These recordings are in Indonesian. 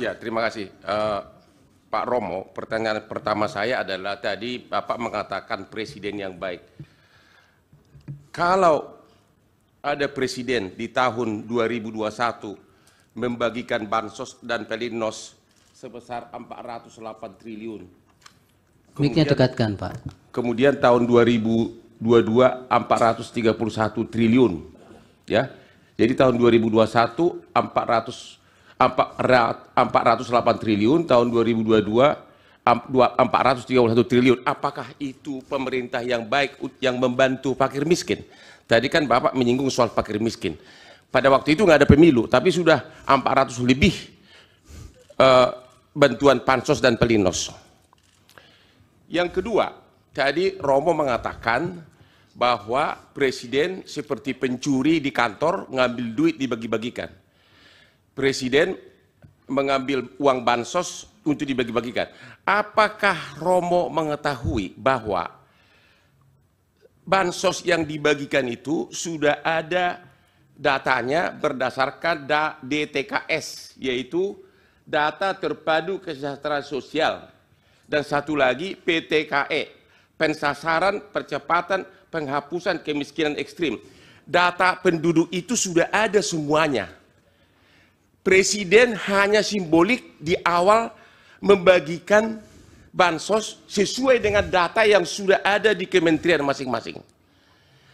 Ya, terima kasih. Uh, Pak Romo, pertanyaan pertama saya adalah tadi Bapak mengatakan presiden yang baik. Kalau ada presiden di tahun 2021 membagikan bansos dan pelinos sebesar 408 triliun. Kemudian, dekatkan, Pak. Kemudian tahun 2022 431 triliun. Ya. Jadi tahun 2021 400 408 triliun tahun 2022 431 triliun. Apakah itu pemerintah yang baik yang membantu fakir miskin? Tadi kan Bapak menyinggung soal fakir miskin. Pada waktu itu nggak ada pemilu, tapi sudah 400 lebih uh, bantuan pansos dan pelinos. Yang kedua, tadi Romo mengatakan bahwa presiden seperti pencuri di kantor ngambil duit dibagi-bagikan presiden mengambil uang bansos untuk dibagi-bagikan. Apakah Romo mengetahui bahwa bansos yang dibagikan itu sudah ada datanya berdasarkan DTKS, yaitu Data Terpadu Kesejahteraan Sosial. Dan satu lagi PTKE, Pensasaran Percepatan Penghapusan Kemiskinan Ekstrim. Data penduduk itu sudah ada semuanya presiden hanya simbolik di awal membagikan bansos sesuai dengan data yang sudah ada di kementerian masing-masing.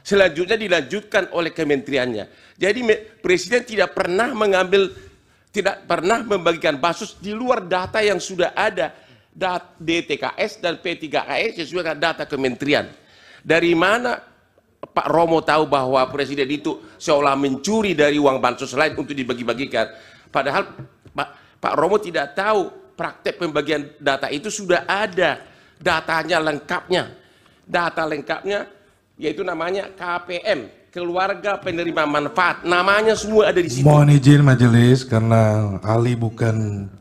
Selanjutnya dilanjutkan oleh kementeriannya. Jadi presiden tidak pernah mengambil tidak pernah membagikan bansos di luar data yang sudah ada DTKS dan P3KS sesuai dengan data kementerian. Dari mana Pak Romo tahu bahwa presiden itu seolah mencuri dari uang bansos lain untuk dibagi-bagikan. Padahal Pak, Pak Romo tidak tahu praktek pembagian data itu sudah ada datanya lengkapnya. Data lengkapnya yaitu namanya KPM, keluarga penerima manfaat. Namanya semua ada di sini. Mohon izin majelis karena Ali bukan